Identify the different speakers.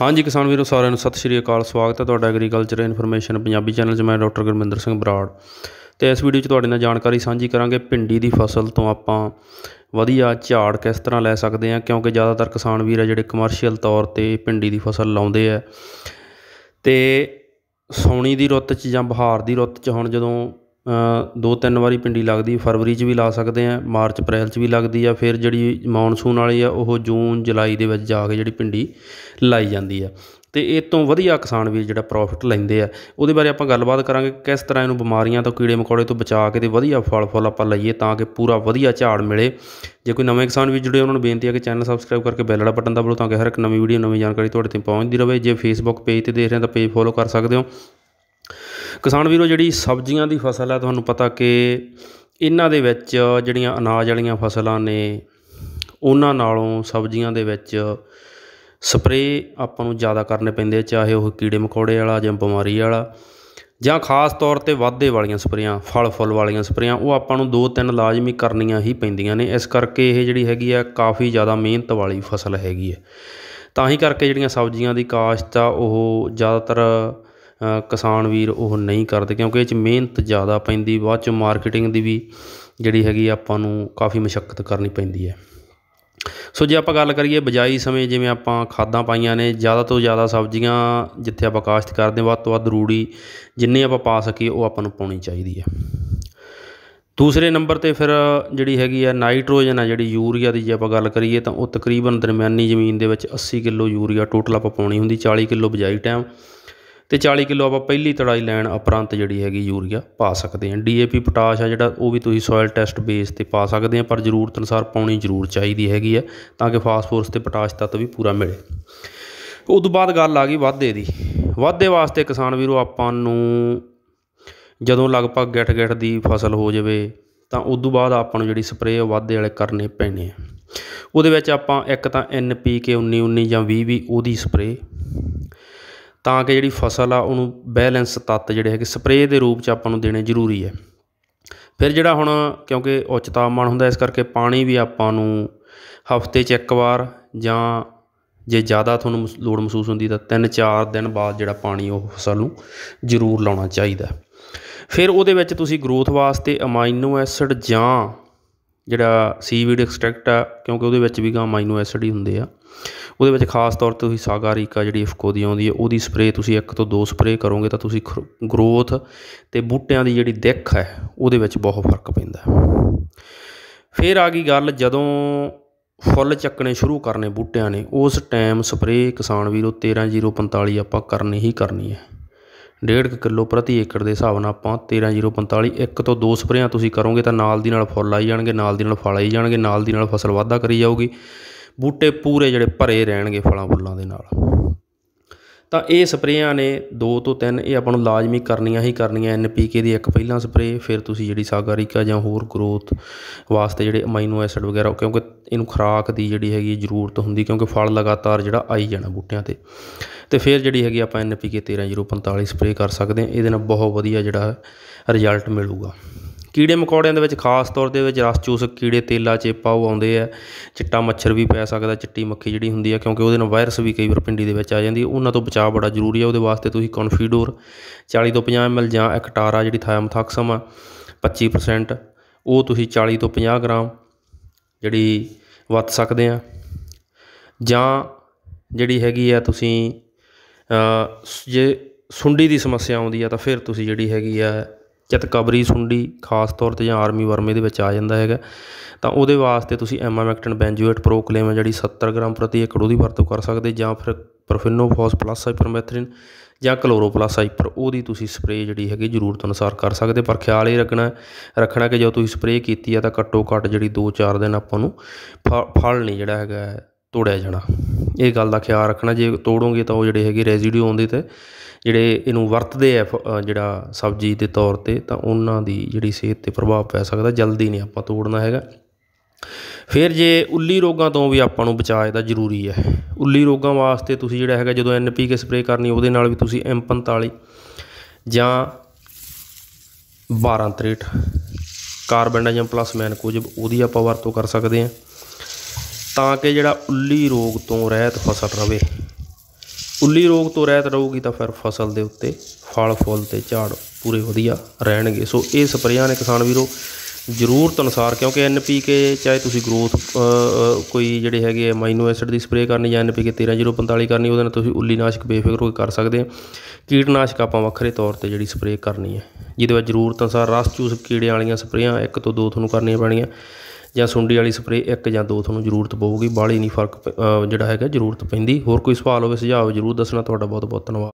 Speaker 1: ਹਾਂਜੀ ਕਿਸਾਨ ਵੀਰੋ ਸਾਰਿਆਂ ਨੂੰ ਸਤਿ ਸ਼੍ਰੀ ਅਕਾਲ ਸਵਾਗਤ ਹੈ ਤੁਹਾਡਾ ਐਗਰੀਕਲਚਰ ਇਨਫੋਰਮੇਸ਼ਨ ਪੰਜਾਬੀ ਚੈਨਲ 'ਚ ਮੈਂ ਡਾਕਟਰ ਗੁਰਮਿੰਦਰ ਸਿੰਘ ਬਰਾੜ ਤੇ ਇਸ ਵੀਡੀਓ 'ਚ ਤੁਹਾਡੇ ਨਾਲ ਜਾਣਕਾਰੀ ਸਾਂਝੀ ਕਰਾਂਗੇ ਭਿੰਡੀ ਦੀ ਫਸਲ ਤੋਂ ਆਪਾਂ ਵਧੀਆ ਝਾੜ ਕਿਸ ਤਰ੍ਹਾਂ ਲੈ ਸਕਦੇ ਹਾਂ ਕਿਉਂਕਿ ਜ਼ਿਆਦਾਤਰ ਕਿਸਾਨ ਵੀਰ ਆ ਜਿਹੜੇ ਕਮਰਸ਼ੀਅਲ ਤੌਰ ਤੇ ਭਿੰਡੀ ਦੀ ਫਸਲ ਲਾਉਂਦੇ ਆ ਤੇ ਸੌਣੀ ਦੀ ਰੁੱਤ 'ਚ ਜਾਂ ਬਹਾਰ ਦੀ ਰੁੱਤ 'ਚ ਹੁਣ ਜਦੋਂ ਦੋ ਤਿੰਨ ਵਾਰੀ ਪਿੰਡੀ ਲੱਗਦੀ ਫਰਵਰੀ 'ਚ ਵੀ ਲਾ ਸਕਦੇ ਆ ਮਾਰਚ ਅਪ੍ਰੈਲ 'ਚ ਵੀ ਲੱਗਦੀ ਆ ਫਿਰ ਜਿਹੜੀ ਮੌਨਸੂਨ ਵਾਲੀ ਆ ਉਹ ਜੂਨ ਜੁਲਾਈ ਦੇ ਵਿੱਚ ਜਾ ਕੇ ਜਿਹੜੀ ਪਿੰਡੀ ਲਾਈ ਜਾਂਦੀ ਆ ਤੇ ਇਹ ਤੋਂ ਵਧੀਆ ਕਿਸਾਨ ਵੀਰ ਜਿਹੜਾ ਪ੍ਰੋਫਿਟ ਲੈਂਦੇ ਆ ਉਹਦੇ ਬਾਰੇ ਆਪਾਂ ਗੱਲਬਾਤ ਕਰਾਂਗੇ ਕਿਸ ਤਰ੍ਹਾਂ ਇਹਨੂੰ ਬਿਮਾਰੀਆਂ ਤੋਂ ਕੀੜੇ ਮਕੌੜੇ ਤੋਂ ਬਚਾ ਕੇ ਤੇ ਵਧੀਆ ਫਲ ਫੁੱਲ ਆਪਾਂ ਲਈਏ ਤਾਂ ਕਿ ਪੂਰਾ ਵਧੀਆ ਝਾੜ ਮਿਲੇ ਜੇ ਕੋਈ ਨਵੇਂ ਕਿਸਾਨ ਵੀਰ ਜੁੜੇ ਉਹਨਾਂ ਨੂੰ ਬੇਨਤੀ ਹੈ ਕਿ ਚੈਨਲ ਸਬਸਕ੍ਰਾਈਬ ਕਰਕੇ ਬੈਲ ਵਾਲਾ ਬਟਨ ਦਬੋ ਤਾਂ ਕਿ ਹਰ ਇੱਕ ਨਵੀਂ ਵੀਡੀਓ ਨਵੀਂ ਜਾਣਕਾਰੀ ਤੁਹਾਡੇ ਤੱਕ ਪਹੁੰਚਦੀ ਰਹੇ ਜੇ ਫੇਸਬੁੱਕ ਪੇਜ ਤੇ ਦੇਖ ਰਹੇ ਤਾਂ ਪੇਜ ਫੋਲੋ ਕਰ ਸਕਦੇ ਹੋ ਕਿਸਾਨ ਵੀਰੋ ਜਿਹੜੀ ਸਬਜ਼ੀਆਂ ਦੀ ਫਸਲ ਹੈ ਤੁਹਾਨੂੰ ਪਤਾ ਕਿ ਇਹਨਾਂ ਦੇ ਵਿੱਚ ਜਿਹੜੀਆਂ ਅਨਾਜ ਵਾਲੀਆਂ ਫਸਲਾਂ ਨੇ ਉਹਨਾਂ ਨਾਲੋਂ ਸਬਜ਼ੀਆਂ ਦੇ ਵਿੱਚ ਸਪਰੇਅ ਆਪਾਂ ਨੂੰ ਜ਼ਿਆਦਾ ਕਰਨੇ ਪੈਂਦੇ ਚਾਹੇ ਉਹ ਕੀੜੇ ਮਕੌੜੇ ਵਾਲਾ ਜਾਂ ਬਿਮਾਰੀ ਵਾਲਾ ਜਾਂ ਖਾਸ ਤੌਰ ਤੇ ਵਾਧੇ ਵਾਲੀਆਂ ਸਪਰੇਆਂ ਫਲ ਫੁੱਲ ਵਾਲੀਆਂ ਸਪਰੇਆਂ ਉਹ ਆਪਾਂ ਨੂੰ ਦੋ ਤਿੰਨ ਲਾਜ਼ਮੀ ਕਰਨੀਆਂ ਹੀ ਪੈਂਦੀਆਂ ਨੇ ਇਸ ਕਰਕੇ ਇਹ ਜਿਹੜੀ ਹੈਗੀ ਆ ਕਾਫੀ ਜ਼ਿਆਦਾ ਮਿਹਨਤ ਵਾਲੀ ਫਸਲ ਹੈਗੀ ਹੈ ਤਾਂ ਹੀ ਕਰਕੇ ਜਿਹੜੀਆਂ ਸਬਜ਼ੀਆਂ ਦੀ ਕਾਸ਼ਤ ਆ ਉਹ ਜ਼ਿਆਦਾਤਰ ਕਿਸਾਨ ਵੀਰ ਉਹ ਨਹੀਂ ਕਰਦੇ ਕਿਉਂਕਿ ਇਹ 'ਚ ਮਿਹਨਤ ਜ਼ਿਆਦਾ ਪੈਂਦੀ ਬਾਅਦ ਚ ਮਾਰਕੀਟਿੰਗ ਦੀ ਵੀ ਜਿਹੜੀ ਹੈਗੀ ਆਪਾਂ ਨੂੰ ਕਾਫੀ ਮਸ਼ੱਕਤ ਕਰਨੀ ਪੈਂਦੀ ਹੈ ਸੋ ਜੇ ਆਪਾਂ ਗੱਲ ਕਰੀਏ ਬਜਾਈ ਸਮੇਂ ਜਿਵੇਂ ਆਪਾਂ ਖਾਦਾਂ ਪਾਈਆਂ ਨੇ ਜ਼ਿਆਦਾ ਤੋਂ ਜ਼ਿਆਦਾ ਸਬਜ਼ੀਆਂ ਜਿੱਥੇ ਆਪਾਂ ਕਾਸ਼ਤ ਕਰਦੇ ਵੱਧ ਤੋਂ ਵੱਧ ਰੂੜੀ ਜਿੰਨੀ ਆਪਾਂ ਪਾ ਸਕੀਏ ਉਹ ਆਪਾਂ ਨੂੰ ਪਾਉਣੀ ਚਾਹੀਦੀ ਹੈ ਦੂਸਰੇ ਨੰਬਰ ਤੇ ਫਿਰ ਜਿਹੜੀ ਹੈਗੀ ਆ ਨਾਈਟ੍ਰੋਜਨ ਆ ਜਿਹੜੀ ਯੂਰੀਆ ਦੀ ਜੇ ਆਪਾਂ ਗੱਲ ਕਰੀਏ ਤਾਂ ਉਹ ਤਕਰੀਬਨ ਦਰਮਿਆਨੀ ਜ਼ਮੀਨ ਦੇ ਵਿੱਚ 80 ਕਿਲੋ ਯੂਰੀਆ ਟੋਟਲ ਆਪਾਂ ਪਾਉਣੀ ਹੁੰਦੀ 40 ਕਿਲੋ ਬਜਾਈ ਟਾਈਮ ਤੇ 40 ਕਿਲੋ ਆਪਾਂ ਪਹਿਲੀ ਤੜਾਈ ਲੈਣ ਉਪਰੰਤ ਜਿਹੜੀ ਹੈਗੀ ਯੂਰੀਆ ਪਾ ਸਕਦੇ ਹਾਂ ਡੀਏਪੀ ਪੋਟਾਸ਼ ਆ ਜਿਹੜਾ ਉਹ ਵੀ ਤੁਸੀਂ ਸੋਇਲ ਟੈਸਟ ਬੇਸ ਤੇ ਪਾ ਸਕਦੇ ਆ ਪਰ ਜ਼ਰੂਰਤ ਅਨੁਸਾਰ ਪਾਉਣੀ ਜ਼ਰੂਰ ਚਾਹੀਦੀ ਹੈਗੀ ਆ ਤਾਂ ਕਿ ਫਾਸਫੋਰਸ ਤੇ ਪੋਟਾਸ਼ ਤੱਤ ਵੀ ਪੂਰਾ ਮਿਲੇ ਉਸ ਤੋਂ ਬਾਅਦ ਗੱਲ ਆ ਗਈ ਵਾਧੇ ਦੀ ਵਾਧੇ ਵਾਸਤੇ ਕਿਸਾਨ ਵੀਰੋ ਆਪਾਂ ਨੂੰ ਜਦੋਂ ਲਗਭਗ ਗੱਟ ਗੱਟ ਦੀ ਫਸਲ ਹੋ ਜਾਵੇ ਤਾਂ ਉਸ ਤੋਂ ਬਾਅਦ ਆਪਾਂ ਨੂੰ ਜਿਹੜੀ ਸਪਰੇ ਵਾਧੇ ਵਾਲੇ ਕਰਨੇ ਪੈਣੇ ਆ ਉਹਦੇ ਵਿੱਚ ਆਪਾਂ ਇੱਕ ਤਾਂ ਕੇ 19 19 ਜਾਂ 20 20 ਉਹਦੀ ਸਪਰੇ ਤਾਂ ਕਿ ਜਿਹੜੀ ਫਸਲ ਆ ਉਹਨੂੰ ਬੈਲੈਂਸ ਤੱਤ ਜਿਹੜੇ ਹੈਗੇ ਸਪਰੇਅ ਦੇ ਰੂਪ 'ਚ ਆਪਾਂ ਨੂੰ ਦੇਣੇ ਜ਼ਰੂਰੀ ਹੈ ਫਿਰ ਜਿਹੜਾ ਹੁਣ ਕਿਉਂਕਿ ਉੱਚ ਤਾਪਮਾਨ ਹੁੰਦਾ ਇਸ ਕਰਕੇ ਪਾਣੀ ਵੀ ਆਪਾਂ ਨੂੰ ਹਫ਼ਤੇ 'ਚ ਇੱਕ ਵਾਰ ਜਾਂ ਜੇ ਜ਼ਿਆਦਾ ਤੁਹਾਨੂੰ ਲੋੜ ਮਹਿਸੂਸ ਹੁੰਦੀ ਤਾਂ 3-4 ਦਿਨ ਬਾਅਦ ਜਿਹੜਾ ਪਾਣੀ ਉਹ ਫਸਲ ਨੂੰ ਜ਼ਰੂਰ ਲਾਉਣਾ ਚਾਹੀਦਾ ਫਿਰ ਉਹਦੇ ਵਿੱਚ ਤੁਸੀਂ ਗਰੋਥ ਵਾਸਤੇ ਅਮਾਈਨੋ ਐਸਿਡ ਜਾਂ ਜਿਹੜਾ ਸੀਵੀਡ ਐਕਸਟ੍ਰੈਕਟ ਆ ਕਿਉਂਕਿ ਉਹਦੇ ਵਿੱਚ ਵੀ ਗਾ ਅਮਾਈਨੋ ਐਸਿਡ ਹੀ ਹੁੰਦੇ ਆ ਉਹਦੇ ਵਿੱਚ ਖਾਸ ਤੌਰ ਤੇ ਤੁਸੀਂ ਸਾਗਾਰੀਕਾ ਜਿਹੜੀ ਇਫਕੋ ਦੀ ਆਉਂਦੀ ਹੈ ਉਹਦੀ ਸਪਰੇ ਤੁਸੀਂ ਇੱਕ ਤੋਂ ਦੋ ਸਪਰੇ ਕਰੋਗੇ ਤਾਂ ਤੁਸੀਂ ਗਰੋਥ ਤੇ ਬੂਟਿਆਂ ਦੀ ਜਿਹੜੀ ਦਿੱਖ ਹੈ ਉਹਦੇ ਵਿੱਚ ਬਹੁਤ ਫਰਕ ਪੈਂਦਾ ਫਿਰ ਆ ਗਈ ਗੱਲ ਜਦੋਂ ਫੁੱਲ ਚੱਕਣੇ ਸ਼ੁਰੂ ਕਰਨੇ ਬੂਟਿਆਂ ਨੇ ਉਸ ਟਾਈਮ ਸਪਰੇ ਕਿਸਾਨ ਵੀਰੋ 13045 ਆਪਾਂ ਕਰਨੀ ਹੀ ਕਰਨੀ ਹੈ 1.5 ਕਿਲੋ ਪ੍ਰਤੀ ਏਕੜ ਦੇ ਹਿਸਾਬ ਨਾਲ ਆਪਾਂ 13045 ਇੱਕ ਤੋਂ ਦੋ ਸਪਰੇਆਂ ਤੁਸੀਂ ਕਰੋਗੇ ਤਾਂ ਨਾਲ ਦੀ ਨਾਲ ਫੁੱਲ ਆਈ ਜਾਣਗੇ ਨਾਲ ਦੀ ਨਾਲ ਫਲ ਆਈ ਜਾਣਗੇ ਨਾਲ ਦੀ ਨਾਲ ਫਸਲ ਵਾਧਾ ਕਰੀ ਜਾਊਗੀ ਬੂਟੇ ਪੂਰੇ ਜਿਹੜੇ ਭਰੇ ਰਹਿਣਗੇ ਫਲਾਂ ਫੁੱਲਾਂ ਦੇ ਨਾਲ ਤਾਂ ਇਹ ਸਪਰੇਆਂ ਨੇ 2 ਤੋਂ 3 ਇਹ ਆਪਾਂ ਨੂੰ ਲਾਜ਼ਮੀ ਕਰਨੀਆਂ ਹੀ ਕਰਨੀਆਂ ਐਨਪੀਕੇ ਦੀ ਇੱਕ ਪਹਿਲਾਂ ਸਪਰੇ ਫਿਰ ਤੁਸੀਂ ਜਿਹੜੀ ਸਾਗਾਰਿਕਾ ਜਾਂ ਹੋਰ ਗਰੋਥ ਵਾਸਤੇ ਜਿਹੜੇ ਅਮਾਈਨੋ ਐਸਿਡ ਵਗੈਰਾ ਕਿਉਂਕਿ ਇਹਨੂੰ ਖੁਰਾਕ ਦੀ ਜਿਹੜੀ ਹੈਗੀ ਜ਼ਰੂਰਤ ਹੁੰਦੀ ਕਿਉਂਕਿ ਫਲ ਲਗਾਤਾਰ ਜਿਹੜਾ ਆਈ ਜਾਣਾ ਬੂਟਿਆਂ ਤੇ ਤੇ ਫਿਰ ਜਿਹੜੀ ਹੈਗੀ ਆਪਾਂ ਐਨਪੀਕੇ 13045 ਸਪਰੇ ਕਰ ਸਕਦੇ ਹਾਂ ਇਹਦੇ ਨਾਲ ਬਹੁਤ ਵਧੀਆ ਜਿਹੜਾ ਰਿਜ਼ਲਟ ਮਿਲੂਗਾ ਕੀੜੇ ਮਕੌੜਿਆਂ ਦੇ ਵਿੱਚ ਖਾਸ ਤੌਰ ਦੇ ਵਿੱਚ ਰਸ ਚੂਸਕ ਕੀੜੇ ਤੇਲਾ ਚੇਪਾ ਉਹ ਆਉਂਦੇ ਆ ਚਿੱਟਾ ਮੱਛਰ ਵੀ ਪੈ ਸਕਦਾ ਚਿੱਟੀ ਮੱਖੀ ਜਿਹੜੀ ਹੁੰਦੀ ਆ ਕਿਉਂਕਿ ਉਹਦੇ ਨਾਲ ਵਾਇਰਸ ਵੀ ਕਈ ਵਾਰ ਪਿੰਡੀ ਦੇ ਵਿੱਚ ਆ ਜਾਂਦੀ ਉਹਨਾਂ ਤੋਂ ਬਚਾਅ ਬੜਾ ਜ਼ਰੂਰੀ ਆ ਉਹਦੇ ਵਾਸਤੇ ਤੁਸੀਂ ਕਨਫੀਡੋਰ 40 ਤੋਂ 50 ਐਮਐਲ ਜਾਂ ਐਕਟਾਰਾ ਜਿਹੜੀ ਥਾਇਮਥਾਕਸਮ ਆ 25% ਉਹ ਤੁਸੀਂ 40 ਤੋਂ 50 ਗ੍ਰਾਮ ਜਿਹੜੀ ਵਰਤ ਸਕਦੇ ਆ ਜਾਂ ਜਿਹੜੀ ਹੈਗੀ ਆ ਤੁਸੀਂ ਜੇ ਸੁੰਡੀ ਦੀ ਸਮੱਸਿਆ ਆਉਂਦੀ ਆ ਤਾਂ ਫਿਰ ਤੁਸੀਂ ਜਿਹੜੀ ਹੈਗੀ ਆ ਚਤਕਬਰੀ ਸੁੰਡੀ ਖਾਸ ਤੌਰ ਤੇ ਜਾਂ ਆਰਮੀ ਵਰਮੇ ਦੇ ਵਿੱਚ ਆ ਜਾਂਦਾ ਹੈਗਾ ਤਾਂ ਉਹਦੇ ਵਾਸਤੇ ਤੁਸੀਂ ਐਮਾਮੈਕਟਨ ਬੈਂਜੂਏਟ ਪ੍ਰੋਕਲੇਮ ਹੈ ਜਿਹੜੀ 70 ਗ੍ਰਾਮ ਪ੍ਰਤੀ ਏਕੜ ਉਹਦੀ ਵਰਤੋਂ ਕਰ ਸਕਦੇ ਜਾਂ ਫਿਰ ਪ੍ਰੋਫਿਨੋਫੋਸ ਪਲੱਸ ਹਾਈਪਰਮੈਥ੍ਰਿਨ ਜਾਂ ਕਲੋਰੋਪਲਾਸ ਹਾਈਪਰ ਉਹਦੀ ਤੁਸੀਂ ਸਪਰੇਅ ਜਿਹੜੀ ਹੈਗੀ ਜ਼ਰੂਰਤ ਅਨੁਸਾਰ ਕਰ ਸਕਦੇ ਪਰ ਖਿਆਲ ਇਹ ਰੱਖਣਾ ਰੱਖਣਾ ਕਿ ਜੇ ਤੁਸੀਂ ਸਪਰੇਅ ਕੀਤੀ ਆ ਤਾਂ ਘੱਟੋ ਘੱਟ ਜਿਹੜੀ 2-4 ਦਿਨ ਆਪਾਂ ਨੂੰ ਫਲ ਨਹੀਂ ਜਿਹੜਾ ਹੈਗਾ ਤੋੜਿਆ ਜਾਣਾ ਇਹ ਗੱਲ ਦਾ ਖਿਆਲ ਰੱਖਣਾ ਜੇ ਤੋੜੋਗੇ ਤਾਂ ਉਹ ਜਿਹੜੇ ਹੈਗੇ ਰੈਜ਼ੀਡਿਊ ਆਉਂਦੇ ਤੇ ਜਿਹੜੇ ਇਹਨੂੰ ਵਰਤਦੇ ਆ ਜਿਹੜਾ ਸਬਜ਼ੀ ਦੇ ਤੌਰ ਤੇ ਤਾਂ ਉਹਨਾਂ ਦੀ ਜਿਹੜੀ ਸਿਹਤ ਤੇ ਪ੍ਰਭਾਵ ਪੈ ਸਕਦਾ ਜਲਦੀ ਨਹੀਂ ਆਪਾਂ ਤੋੜਨਾ ਹੈਗਾ ਫਿਰ ਜੇ ਉੱਲੀ ਰੋਗਾਂ ਤੋਂ ਵੀ ਆਪਾਂ ਨੂੰ ਬਚਾਅ ਦਾ ਜ਼ਰੂਰੀ ਹੈ ਉੱਲੀ ਰੋਗਾਂ ਵਾਸਤੇ ਤੁਸੀਂ ਜਿਹੜਾ ਹੈਗਾ ਜਦੋਂ ਐਨਪੀਕੇ ਸਪਰੇਅ ਕਰਨੀ ਉਹਦੇ ਨਾਲ ਵੀ ਤੁਸੀਂ ਐਮ 45 ਜਾਂ 1263 ਕਾਰਬਨ ਡਾਈਜ਼ਮ ਪਲੱਸ ਕੁਝ ਉਹਦੀ ਆਪਾਂ ਵਰਤੋਂ ਕਰ ਸਕਦੇ ਹਾਂ ਤਾਂ ਕਿ ਜਿਹੜਾ ਉੱਲੀ ਰੋਗ ਤੋਂ ਰਹਿਤ ਫਸਲ ਰਵੇ ਉੱਲੀ ਰੋਗ ਤੋਂ ਰਹਿਤ ਰਹੂਗੀ ਤਾਂ ਫਿਰ ਫਸਲ ਦੇ ਉੱਤੇ ਫਲ ਫੁੱਲ ਤੇ ਝਾੜ ਪੂਰੇ ਵਧੀਆ ਰਹਿਣਗੇ ਸੋ ਇਹ ਸਪਰੇਆਂ ਨੇ ਕਿਸਾਨ ਵੀਰੋ ਜ਼ਰੂਰਤ ਅਨੁਸਾਰ ਕਿਉਂਕਿ ਐਨਪੀਕੇ ਚਾਹੇ ਤੁਸੀਂ ਗਰੋਥ ਕੋਈ ਜਿਹੜੇ ਹੈਗੇ ਮਾਈਨੋ ਐਸਿਡ ਦੀ ਸਪਰੇ ਕਰਨੀ ਜਾਂ ਐਨਪੀਕੇ 13045 ਕਰਨੀ ਉਹਦੇ ਨਾਲ ਤੁਸੀਂ ਉੱਲੀ ਨਾਸ਼ਕ ਬੇਫਿਕਰ ਹੋ ਕੇ ਕਰ ਸਕਦੇ ਹੋ ਕੀਟਨਾਸ਼ਕ ਆਪਾਂ ਵੱਖਰੇ ਤੌਰ ਤੇ ਜਿਹੜੀ ਸਪਰੇ ਕਰਨੀ ਹੈ ਜਿਹਦੇ ਵਿੱਚ ਜ਼ਰੂਰਤ ਅਨੁਸਾਰ ਰਸ ਚੂਸ ਕੀੜੇ ਵਾਲੀਆਂ ਸਪਰੇਆਂ ਇੱਕ ਤੋਂ ਦੋ ਤੁਹਾਨੂੰ ਕਰਨੀਆਂ ਪੈਣੀਆਂ ਜਾਂ ਸੁੰਡੀ ਵਾਲੀ ਸਪਰੇ ਇੱਕ ਜਾਂ ਦੋ ਤੁਹਾਨੂੰ ਜ਼ਰੂਰਤ ਪਊਗੀ ਬਾਲੀ ਨਹੀਂ ਫਰਕ ਜਿਹੜਾ ਹੈਗਾ ਜ਼ਰੂਰਤ ਪੈਂਦੀ ਹੋਰ ਕੋਈ ਸਵਾਲ ਹੋਵੇ ਸੁਝਾਅ ਜ਼ਰੂਰ ਦੱਸਣਾ ਤੁਹਾਡਾ ਬਹੁਤ ਬਹੁਤ ਧੰਨਵਾਦ